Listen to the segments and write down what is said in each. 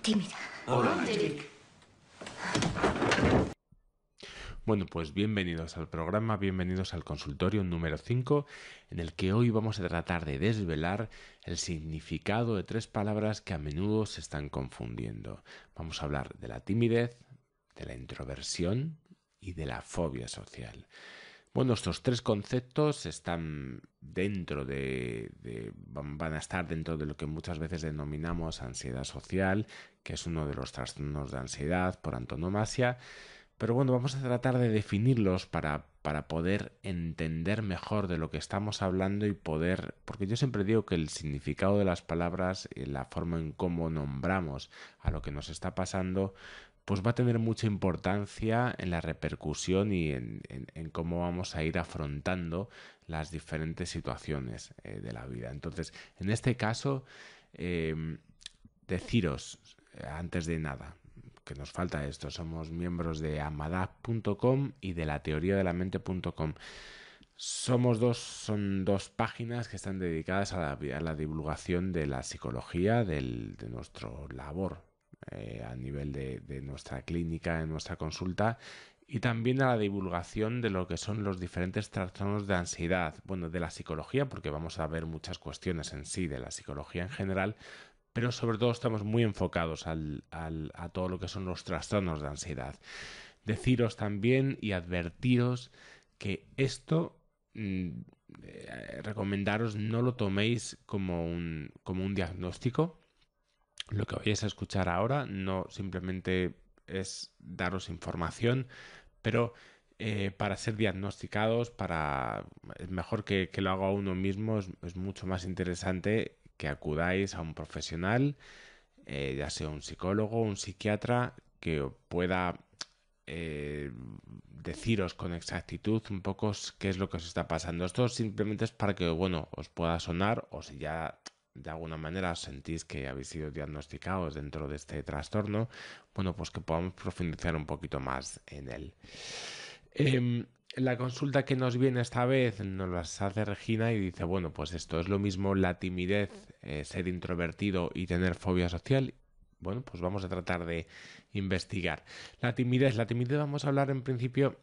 Tímida. Bueno, pues bienvenidos al programa, bienvenidos al consultorio número 5, en el que hoy vamos a tratar de desvelar el significado de tres palabras que a menudo se están confundiendo. Vamos a hablar de la timidez, de la introversión y de la fobia social. Bueno, estos tres conceptos están dentro de, van a estar dentro de lo que muchas veces denominamos ansiedad social, que es uno de los trastornos de ansiedad por antonomasia. Pero bueno, vamos a tratar de definirlos para, para poder entender mejor de lo que estamos hablando y poder, porque yo siempre digo que el significado de las palabras, y eh, la forma en cómo nombramos a lo que nos está pasando, pues va a tener mucha importancia en la repercusión y en, cómo vamos a ir afrontando las diferentes situaciones eh, de la vida. Entonces, en este caso, em, deciros eh, antes de nada, que nos falta esto. Somos miembros de amada.com y de la teoría de la mente.com. Somos dos, son dos páginas que están dedicadas a la, divulgación de la psicología, de nuestro labor eh, a nivel de, nuestra clínica, en nuestra consulta, y también a la divulgación de lo que son los diferentes trastornos de ansiedad, bueno, de la psicología, porque vamos a ver muchas cuestiones en sí de la psicología en general, pero sobre todo estamos muy enfocados al, a todo lo que son los trastornos de ansiedad. Deciros también y advertiros que esto mm, eh, recomendaros no lo toméis como un, como un diagnóstico lo que vais a escuchar ahora no simplemente es daros información, pero eh, para ser diagnosticados, para es mejor que, lo haga uno mismo, es, mucho más interesante que acudáis a un profesional, eh, ya sea un psicólogo, un psiquiatra, que pueda eh, deciros con exactitud un poco qué es lo que os está pasando. Esto simplemente es para que, bueno, os pueda sonar o si ya de alguna manera sentís que habéis sido diagnosticados dentro de este trastorno, bueno, pues que podamos profundizar un poquito más en él. Em, la consulta que nos viene esta vez nos la hace Regina y dice, bueno, pues esto es lo mismo la timidez, eh, ser introvertido y tener fobia social bueno, pues vamos a tratar de investigar. La timidez, la timidez vamos a hablar en principio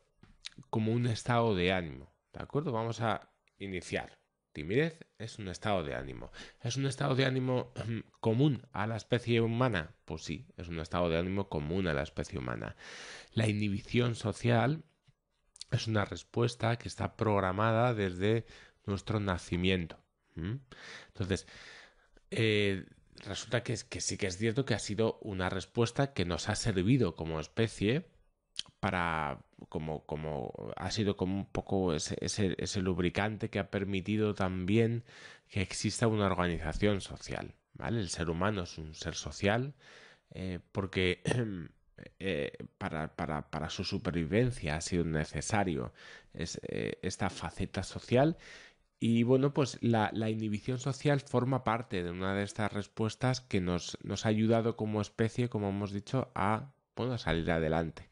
como un estado de ánimo, ¿de acuerdo? Vamos a iniciar. Timidez es un estado de ánimo. ¿Es un estado de ánimo em, común a la especie humana? Pues sí, es un estado de ánimo común a la especie humana. La inhibición social es una respuesta que está programada desde nuestro nacimiento. Entonces, eh, resulta que, que sí que es cierto que ha sido una respuesta que nos ha servido como especie como, ha sido como un poco ese, lubricante que ha permitido también que exista una organización social. El ser humano es un ser social eh, porque eh, para, su supervivencia ha sido necesario eh, esta faceta social y bueno, pues la, inhibición social forma parte de una de estas respuestas que nos, ha ayudado como especie, como hemos dicho, a, a salir adelante.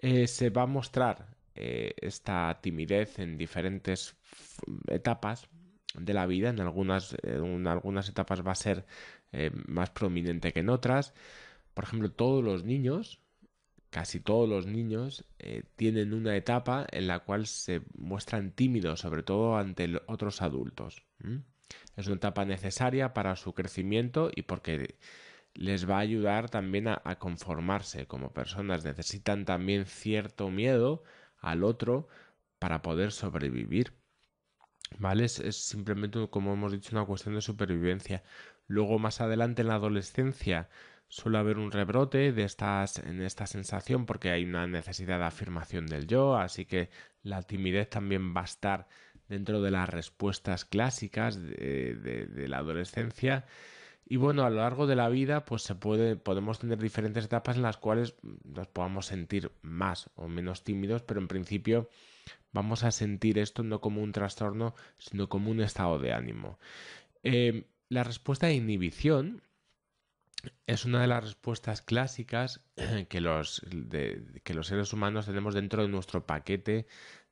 Eh, se va a mostrar eh, esta timidez en diferentes etapas de la vida. En algunas, eh, en algunas etapas va a ser más prominente que en otras. Por ejemplo, todos los niños, casi todos los niños, tienen una etapa en la cual se muestran tímidos, sobre todo ante otros adultos. Es una etapa necesaria para su crecimiento y porque les va a ayudar también a, conformarse como personas. Necesitan también cierto miedo al otro para poder sobrevivir. ¿Vale? Es, simplemente, como hemos dicho, una cuestión de supervivencia. Luego, más adelante en la adolescencia, suele haber un rebrote de estas, en esta sensación porque hay una necesidad de afirmación del yo, así que la timidez también va a estar dentro de las respuestas clásicas de la adolescencia. Y bueno, a lo largo de la vida, pues se puede, podemos tener diferentes etapas en las cuales nos podamos sentir más o menos tímidos, pero en principio vamos a sentir esto no como un trastorno, sino como un estado de ánimo. Em, la respuesta de inhibición es una de las respuestas clásicas que los, que los seres humanos tenemos dentro de nuestro paquete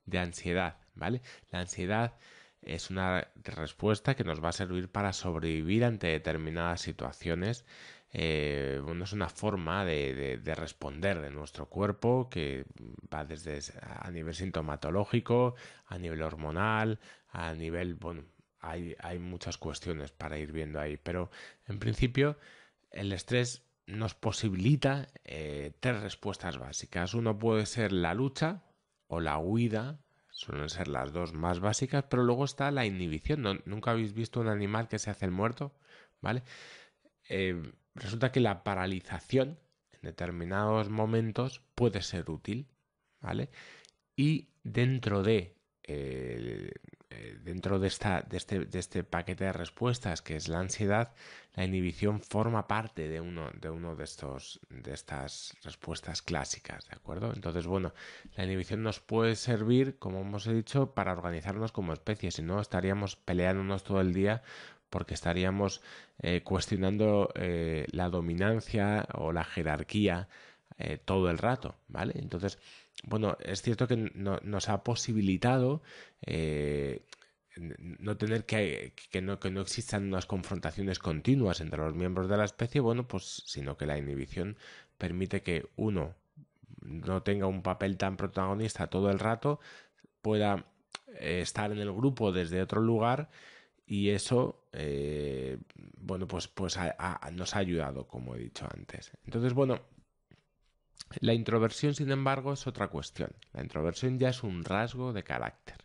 de ansiedad, ¿vale? La ansiedad es una respuesta que nos va a servir para sobrevivir ante determinadas situaciones. Eh, es una forma de, responder de nuestro cuerpo que va desde a nivel sintomatológico, a nivel hormonal, a nivel, bueno, hay, muchas cuestiones para ir viendo ahí, pero en principio el estrés nos posibilita eh, tres respuestas básicas. Uno puede ser la lucha o la huida Suelen ser las dos más básicas, pero luego está la inhibición. ¿Nunca habéis visto un animal que se hace el muerto? ¿Vale? Em, resulta que la paralización en determinados momentos puede ser útil, ¿vale? Y dentro de eh, eh, dentro de, esta, este, de, este, paquete de respuestas que es la ansiedad, la inhibición forma parte de uno de, uno de, estos, de estas respuestas clásicas, ¿de acuerdo? Entonces, bueno, la inhibición nos puede servir, como hemos dicho, para organizarnos como especie, si no estaríamos peleándonos todo el día porque estaríamos eh, cuestionando eh, la dominancia o la jerarquía todo el rato, ¿vale? Entonces, bueno, es cierto que nos ha posibilitado eh, no tener que, no, que no existan unas confrontaciones continuas entre los miembros de la especie, bueno, pues sino que la inhibición permite que uno no tenga un papel tan protagonista todo el rato, pueda eh, estar en el grupo desde otro lugar y eso, eh, bueno, pues, pues nos ha ayudado, como he dicho antes. Entonces, bueno, la introversión, sin embargo, es otra cuestión. La introversión ya es un rasgo de carácter.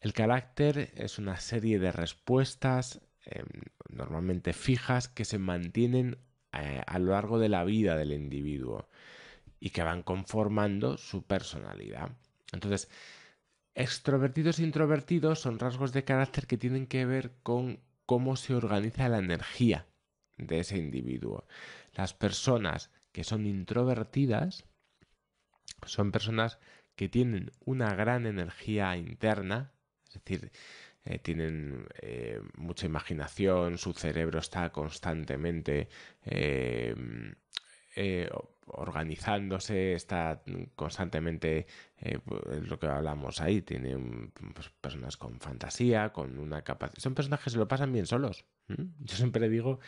El carácter es una serie de respuestas em, normalmente fijas que se mantienen eh, a lo largo de la vida del individuo y que van conformando su personalidad. Entonces, extrovertidos e introvertidos son rasgos de carácter que tienen que ver con cómo se organiza la energía de ese individuo. Las personas que son introvertidas son personas que tienen una gran energía interna, es decir, eh, tienen eh, mucha imaginación, su cerebro está constantemente eh, organizándose, está constantemente, lo que hablamos ahí, tienen pues, personas con fantasía, con una capacidad... Son personajes que se lo pasan bien solos. Yo siempre digo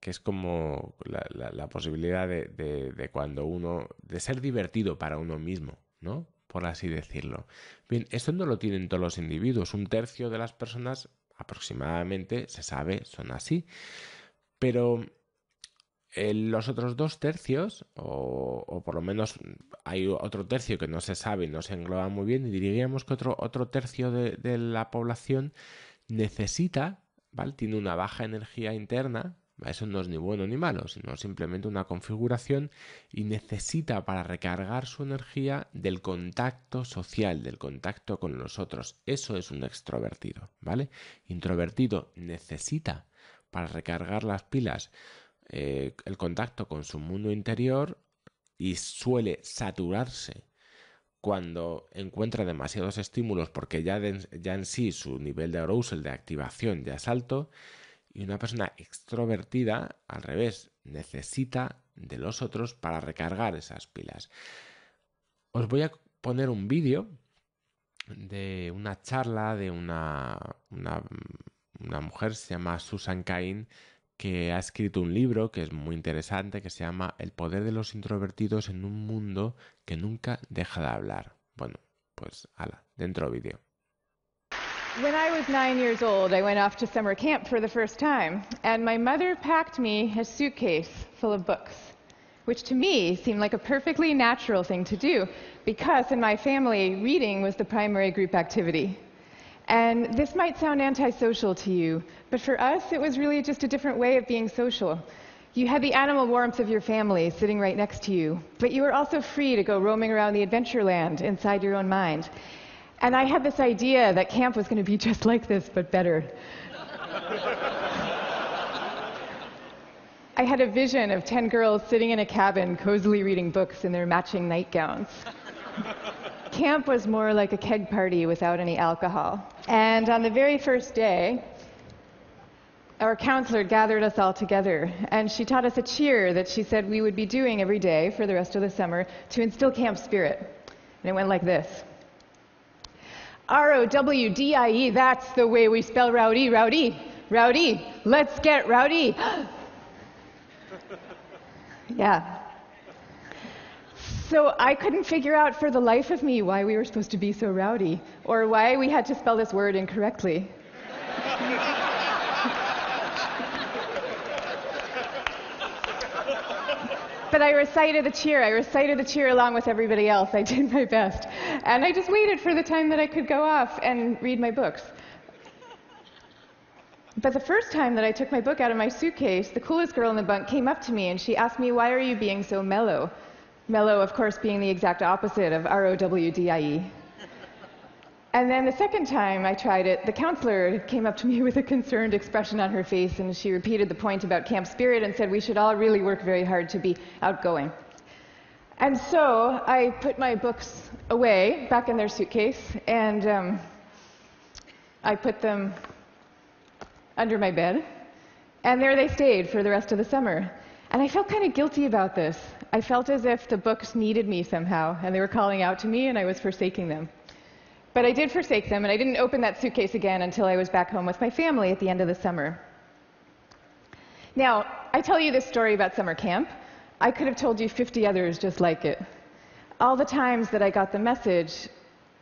que es como la, posibilidad de, cuando uno, de ser divertido para uno mismo, ¿no? Por así decirlo. Bien, esto no lo tienen todos los individuos, un tercio de las personas aproximadamente, se sabe, son así, pero en eh, los otros dos tercios, o, por lo menos hay otro tercio que no se sabe y no se engloba muy bien, y diríamos que otro, otro tercio de, de la población necesita, ¿vale? Tiene una baja energía interna, eso no es ni bueno ni malo, sino simplemente una configuración y necesita para recargar su energía del contacto social, del contacto con los otros. Eso es un extrovertido, ¿vale? Introvertido necesita para recargar las pilas eh, el contacto con su mundo interior y suele saturarse cuando encuentra demasiados estímulos porque ya, ya en sí su nivel de arousal de activación ya es alto y una persona extrovertida, al revés, necesita de los otros para recargar esas pilas. Os voy a poner un vídeo de una charla de una, una, mujer, se llama Susan Cain, que ha escrito un libro que es muy interesante, que se llama El poder de los introvertidos en un mundo que nunca deja de hablar. Bueno, pues ala, dentro vídeo. When I was nine years old, I went off to summer camp for the first time, and my mother packed me a suitcase full of books, which to me seemed like a perfectly natural thing to do because in my family, reading was the primary group activity. And this might sound antisocial to you, but for us, it was really just a different way of being social. You had the animal warmth of your family sitting right next to you, but you were also free to go roaming around the adventure land inside your own mind. And I had this idea that camp was going to be just like this, but better. I had a vision of 10 girls sitting in a cabin, cozily reading books in their matching nightgowns. camp was more like a keg party without any alcohol. And on the very first day, our counselor gathered us all together, and she taught us a cheer that she said we would be doing every day for the rest of the summer to instill camp spirit. And it went like this R O W D I E, that's the way we spell rowdy, rowdy, rowdy. Let's get rowdy. yeah. So I couldn't figure out for the life of me why we were supposed to be so rowdy or why we had to spell this word incorrectly. but I recited the cheer. I recited the cheer along with everybody else. I did my best. And I just waited for the time that I could go off and read my books. But the first time that I took my book out of my suitcase, the coolest girl in the bunk came up to me and she asked me, Why are you being so mellow? Mellow, of course, being the exact opposite of R O W D I E. And then the second time I tried it, the counselor came up to me with a concerned expression on her face, and she repeated the point about camp spirit and said we should all really work very hard to be outgoing. And so I put my books away back in their suitcase, and um, I put them under my bed, and there they stayed for the rest of the summer. And I felt kind of guilty about this. I felt as if the books needed me somehow, and they were calling out to me, and I was forsaking them. But I did forsake them, and I didn't open that suitcase again until I was back home with my family at the end of the summer. Now, I tell you this story about summer camp. I could have told you 50 others just like it. All the times that I got the message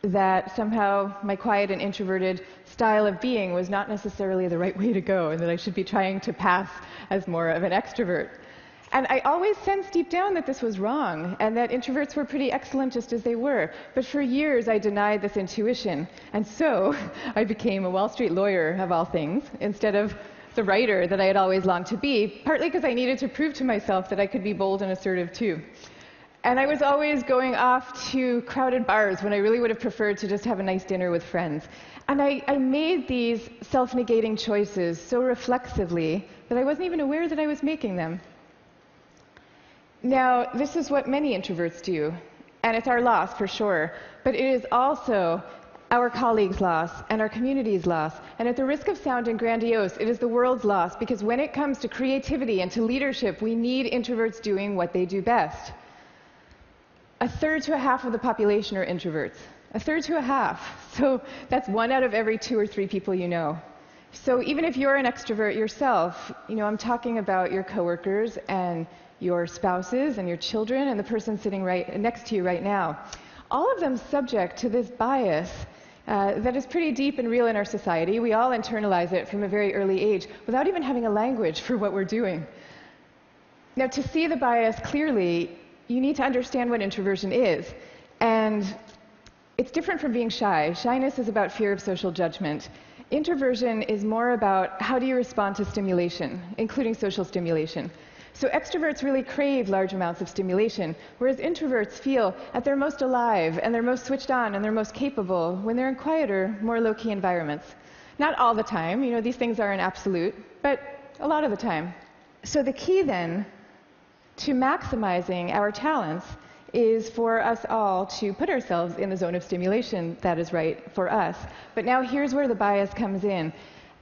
that somehow my quiet and introverted style of being was not necessarily the right way to go, and that I should be trying to pass as more of an extrovert. And I always sensed deep down that this was wrong and that introverts were pretty excellent just as they were. But for years, I denied this intuition. And so I became a Wall Street lawyer, of all things, instead of the writer that I had always longed to be, partly because I needed to prove to myself that I could be bold and assertive too. And I was always going off to crowded bars when I really would have preferred to just have a nice dinner with friends. And I, I made these self negating choices so reflexively that I wasn't even aware that I was making them. Now, this is what many introverts do, and it's our loss for sure, but it is also our colleagues' loss and our community's loss. And at the risk of sounding grandiose, it is the world's loss because when it comes to creativity and to leadership, we need introverts doing what they do best. A third to a half of the population are introverts. A third to a half. So that's one out of every two or three people you know. So even if you're an extrovert yourself, you know, I'm talking about your coworkers and your spouses and your children and the person sitting right next to you right now. All of them subject to this bias uh, that is pretty deep and real in our society. We all internalize it from a very early age without even having a language for what we're doing. Now, to see the bias clearly, you need to understand what introversion is. And it's different from being shy. Shyness is about fear of social judgment. Introversion is more about how do you respond to stimulation, including social stimulation. So extroverts really crave large amounts of stimulation, whereas introverts feel at their most alive and their most switched on and their most capable when they're in quieter, more low-key environments. Not all the time, you know, these things aren't absolute, but a lot of the time. So the key then to maximizing our talents is for us all to put ourselves in the zone of stimulation that is right for us. But now here's where the bias comes in.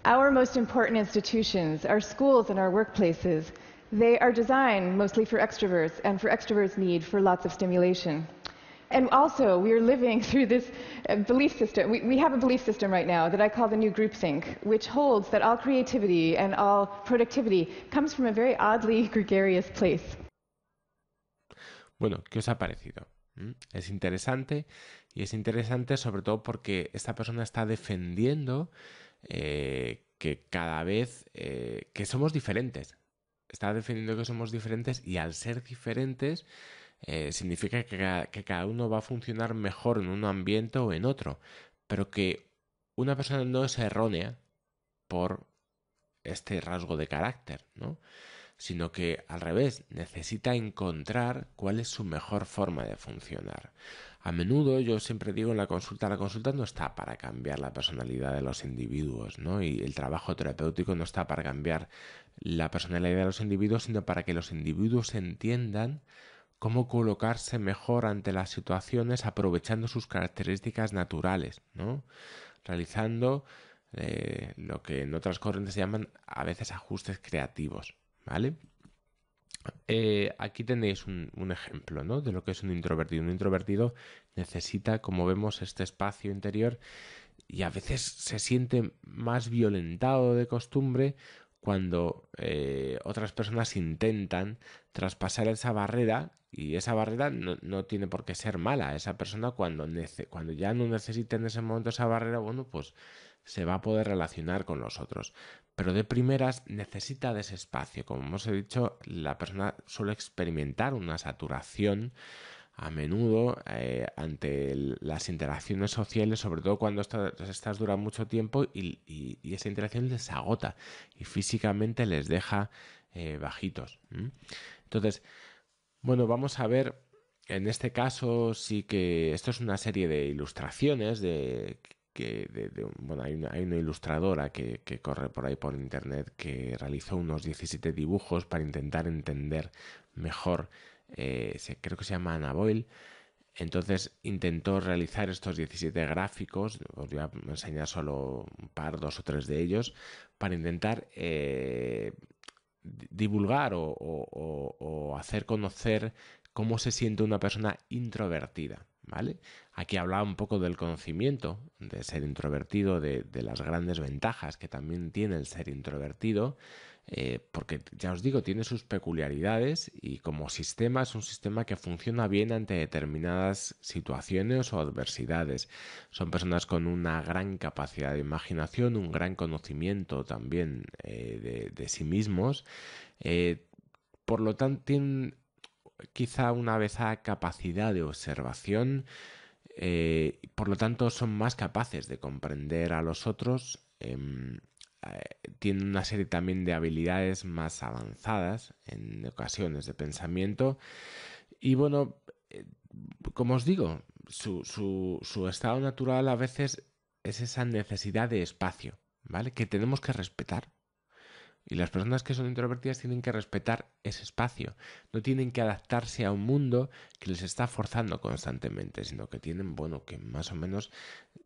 Our most important institutions, our schools and our workplaces, they are designed mostly for extroverts and for extroverts' need for lots of stimulation. And also, we are living through this uh, belief system. We, we, have a belief system right now that I call the new groupthink, which holds that all creativity and all productivity comes from a very oddly gregarious place. Bueno, ¿qué os ha parecido? ¿Mm? Es interesante y es interesante sobre todo porque esta persona está defendiendo eh, que cada vez eh, que somos diferentes, está definiendo que somos diferentes y al ser diferentes eh, significa que, que cada uno va a funcionar mejor en un ambiente o en otro, pero que una persona no es errónea por este rasgo de carácter, ¿no? sino que al revés necesita encontrar cuál es su mejor forma de funcionar. A menudo yo siempre digo en la consulta, la consulta no está para cambiar la personalidad de los individuos, ¿no? Y el trabajo terapéutico no está para cambiar la personalidad de los individuos, sino para que los individuos entiendan cómo colocarse mejor ante las situaciones aprovechando sus características naturales, ¿no? Realizando eh, lo que en otras corrientes se llaman a veces ajustes creativos, ¿vale? Eh, aquí tenéis un, ejemplo de lo que es un introvertido. Un introvertido necesita, como vemos, este espacio interior y a veces se siente más violentado de costumbre cuando eh, otras personas intentan traspasar esa barrera y esa barrera no, tiene por qué ser mala. Esa persona cuando, cuando ya no necesita en ese momento esa barrera, bueno, pues se va a poder relacionar con los otros pero de primeras necesita de espacio. Como hemos dicho, la persona suele experimentar una saturación a menudo eh, ante las interacciones sociales, sobre todo cuando estas, duran mucho tiempo y, esa interacción les agota y físicamente les deja eh, bajitos. Entonces, bueno, vamos a ver en este caso sí que esto es una serie de ilustraciones de, hay una, ilustradora que, corre por ahí por internet que realizó unos 17 dibujos para intentar entender mejor, eh, creo que se llama Ana Boyle, entonces intentó realizar estos 17 gráficos, os voy a enseñar solo un par, dos o tres de ellos, para intentar eh, divulgar o hacer conocer cómo se siente una persona introvertida. ¿vale? Aquí hablaba un poco del conocimiento, de ser introvertido, de, las grandes ventajas que también tiene el ser introvertido, eh, porque ya os digo, tiene sus peculiaridades y como sistema es un sistema que funciona bien ante determinadas situaciones o adversidades. Son personas con una gran capacidad de imaginación, un gran conocimiento también eh, de, sí mismos. Eh, por lo tanto, tienen quizá una vez a capacidad de observación, eh, por lo tanto son más capaces de comprender a los otros, em, eh, tienen una serie también de habilidades más avanzadas en ocasiones de pensamiento y bueno, eh, como os digo, su, su, su estado natural a veces es esa necesidad de espacio, ¿vale? Que tenemos que respetar y las personas que son introvertidas tienen que respetar ese espacio, no tienen que adaptarse a un mundo que les está forzando constantemente, sino que tienen, bueno, que más o menos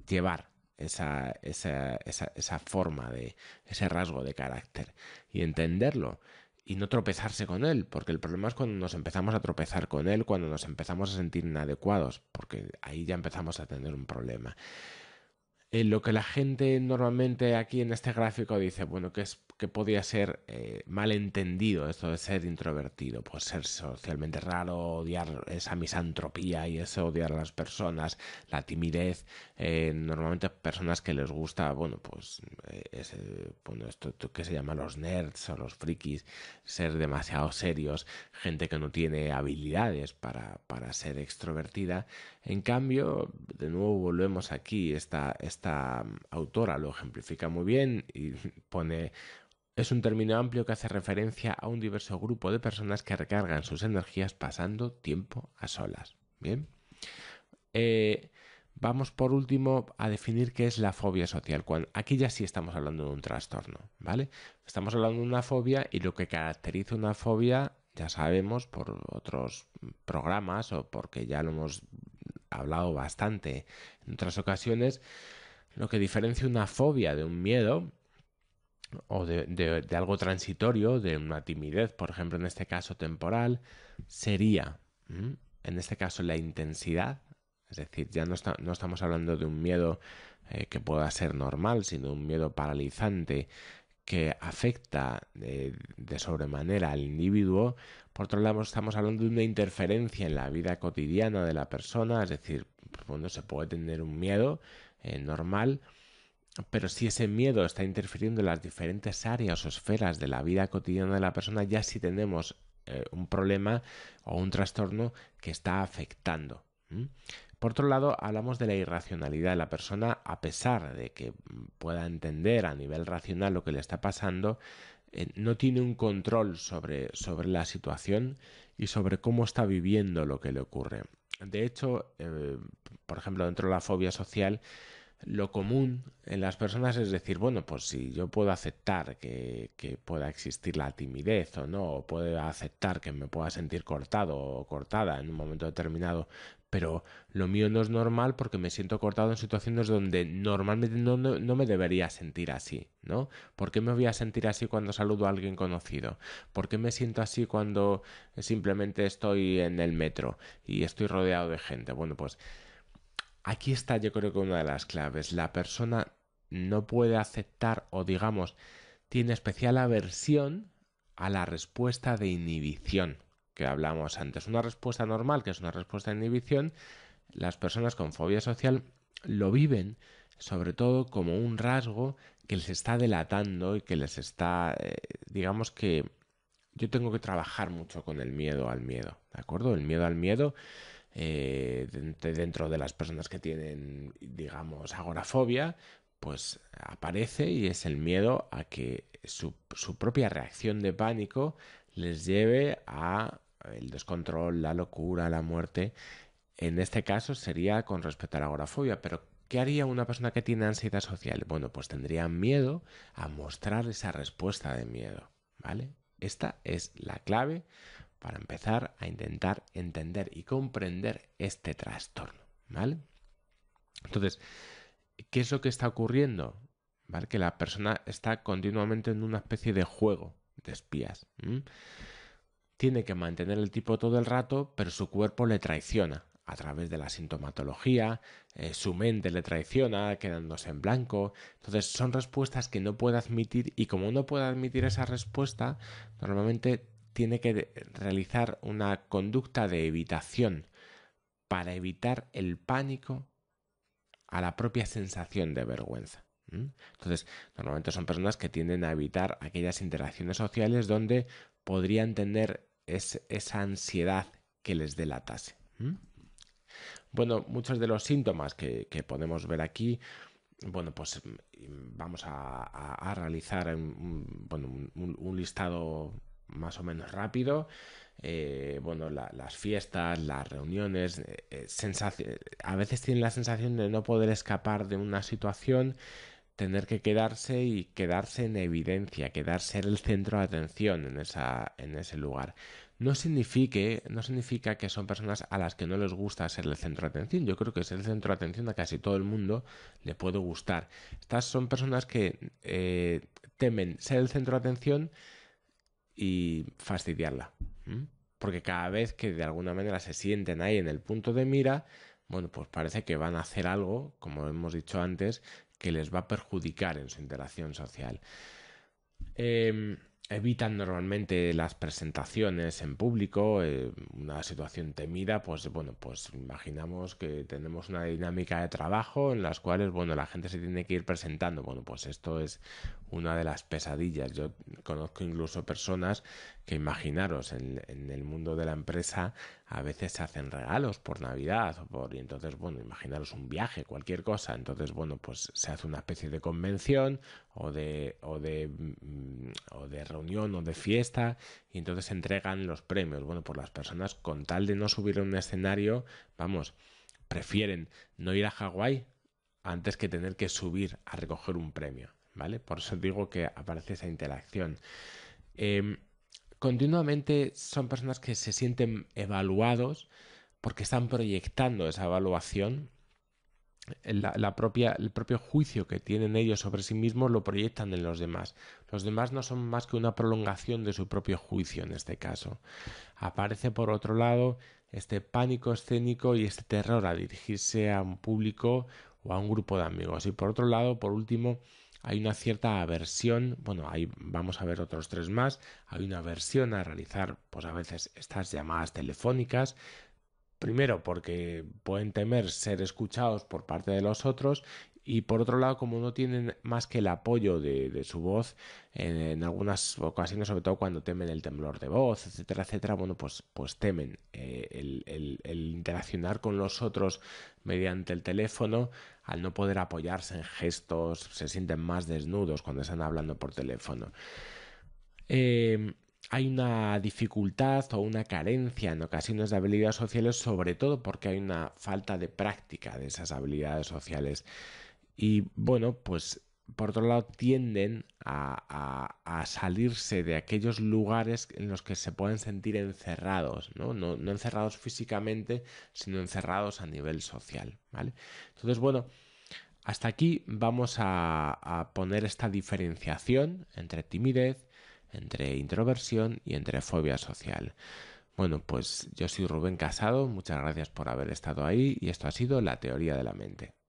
llevar esa, esa, esa, esa forma de, ese rasgo de carácter y entenderlo y no tropezarse con él, porque el problema es cuando nos empezamos a tropezar con él, cuando nos empezamos a sentir inadecuados, porque ahí ya empezamos a tener un problema. Eh, lo que la gente normalmente aquí en este gráfico dice, bueno, que es que podía ser eh, malentendido esto de ser introvertido, pues ser socialmente raro, odiar esa misantropía y ese odiar a las personas, la timidez, eh, normalmente personas que les gusta, bueno, pues eh, ese, bueno, esto que se llama los nerds o los frikis, ser demasiado serios, gente que no tiene habilidades para, ser extrovertida. En cambio, de nuevo volvemos aquí, esta, esta mm, autora lo ejemplifica muy bien y pone es un término amplio que hace referencia a un diverso grupo de personas que recargan sus energías pasando tiempo a solas. Bien. Eh, vamos por último a definir qué es la fobia social. aquí ya sí estamos hablando de un trastorno, ¿vale? Estamos hablando de una fobia y lo que caracteriza una fobia, ya sabemos por otros programas o porque ya lo hemos hablado bastante en otras ocasiones, lo que diferencia una fobia de un miedo o de, algo transitorio, de una timidez, por ejemplo, en este caso temporal, sería, en este caso, la intensidad. Es decir, ya no, está, no estamos hablando de un miedo eh, que pueda ser normal, sino un miedo paralizante que afecta de, sobremanera al individuo. Por otro lado, estamos hablando de una interferencia en la vida cotidiana de la persona, es decir, se puede tener un miedo eh, normal pero si ese miedo está interfiriendo en las diferentes áreas o esferas de la vida cotidiana de la persona, ya sí tenemos eh, un problema o un trastorno que está afectando. Por otro lado, hablamos de la irracionalidad de la persona, a pesar de que pueda entender a nivel racional lo que le está pasando, eh, no tiene un control sobre, sobre la situación y sobre cómo está viviendo lo que le ocurre. De hecho, eh, por ejemplo, dentro de la fobia social, lo común en las personas es decir, bueno, pues si yo puedo aceptar que, pueda existir la timidez o no, o puedo aceptar que me pueda sentir cortado o cortada en un momento determinado, pero lo mío no es normal porque me siento cortado en situaciones donde normalmente no, no, no, me debería sentir así, ¿no? ¿Por qué me voy a sentir así cuando saludo a alguien conocido? ¿Por qué me siento así cuando simplemente estoy en el metro y estoy rodeado de gente? Bueno, pues Aquí está yo creo que una de las claves. La persona no puede aceptar o digamos tiene especial aversión a la respuesta de inhibición que hablamos antes. Una respuesta normal, que es una respuesta de inhibición, las personas con fobia social lo viven sobre todo como un rasgo que les está delatando y que les está, eh, digamos que yo tengo que trabajar mucho con el miedo al miedo, ¿de acuerdo? El miedo al miedo eh, dentro de las personas que tienen, digamos, agorafobia, pues aparece y es el miedo a que su, su propia reacción de pánico les lleve a el descontrol, la locura, la muerte. En este caso sería con respecto a la agorafobia, pero ¿Qué haría una persona que tiene ansiedad social? Bueno, pues tendría miedo a mostrar esa respuesta de miedo, ¿vale? Esta es la clave para empezar a intentar entender y comprender este trastorno, ¿vale? Entonces, ¿qué es lo que está ocurriendo? ¿Vale? Que la persona está continuamente en una especie de juego de espías. Tiene que mantener el tipo todo el rato, pero su cuerpo le traiciona a través de la sintomatología, eh, su mente le traiciona, quedándose en blanco. Entonces son respuestas que no puede admitir y como no puede admitir esa respuesta, normalmente tiene que realizar una conducta de evitación para evitar el pánico a la propia sensación de vergüenza. Entonces, normalmente son personas que tienden a evitar aquellas interacciones sociales donde podrían tener esa ansiedad que les delatase. Bueno, muchos de los síntomas que, podemos ver aquí, bueno, pues mm, vamos a, realizar un listado más o menos rápido. Eh, bueno, las fiestas, las reuniones, eh, eh, a veces tienen la sensación de no poder escapar de una situación, tener que quedarse y quedarse en evidencia, quedarse en el centro de atención en, esa, en ese lugar. No, no significa que son personas a las que no les gusta ser el centro de atención. Yo creo que ser el centro de atención a casi todo el mundo le puede gustar. Estas son personas que temen ser el centro de atención y fastidiarla. Porque cada vez que de alguna manera se sienten ahí en el punto de mira, bueno, pues parece que van a hacer algo, como hemos dicho antes, que les va a perjudicar en su interacción social. Em, evitan normalmente las presentaciones en público, eh, una situación temida, pues bueno, pues imaginamos que tenemos una dinámica de trabajo en las cuales, bueno, la gente se tiene que ir presentando. Bueno, pues esto es una de las pesadillas. Yo conozco incluso personas que imaginaros, en, el mundo de la empresa a veces se hacen regalos por Navidad o por, y entonces, bueno, imaginaros un viaje, cualquier cosa. Entonces, bueno, pues se hace una especie de convención o de, o de, mm, o de reunión o de fiesta y entonces se entregan los premios. Bueno, por pues las personas con tal de no subir a un escenario, vamos, prefieren no ir a Hawái antes que tener que subir a recoger un premio, ¿vale? Por eso digo que aparece esa interacción. Em, continuamente son personas que se sienten evaluados porque están proyectando esa evaluación. La, propia, el propio juicio que tienen ellos sobre sí mismos lo proyectan en los demás. Los demás no son más que una prolongación de su propio juicio en este caso. Aparece por otro lado este pánico escénico y este terror a dirigirse a un público o a un grupo de amigos. Y por otro lado, por último, hay una cierta aversión, bueno, ahí vamos a ver otros tres más, hay una aversión a realizar pues a veces estas llamadas telefónicas, primero porque pueden temer ser escuchados por parte de los otros y por otro lado, como no tienen más que el apoyo de, su voz, en, algunas ocasiones, sobre todo cuando temen el temblor de voz, etcétera, etcétera, bueno, pues, pues temen eh, el, interaccionar con los otros mediante el teléfono, al no poder apoyarse en gestos, se sienten más desnudos cuando están hablando por teléfono. Em, hay una dificultad o una carencia en ocasiones de habilidades sociales, sobre todo porque hay una falta de práctica de esas habilidades sociales y bueno, pues por otro lado tienden a, salirse de aquellos lugares en los que se pueden sentir encerrados, ¿no? ¿no? encerrados físicamente, sino encerrados a nivel social, ¿vale? Entonces, bueno, hasta aquí vamos a, a poner esta diferenciación entre timidez, entre introversión y entre fobia social. Bueno, pues yo soy Rubén Casado, muchas gracias por haber estado ahí y esto ha sido La Teoría de la Mente.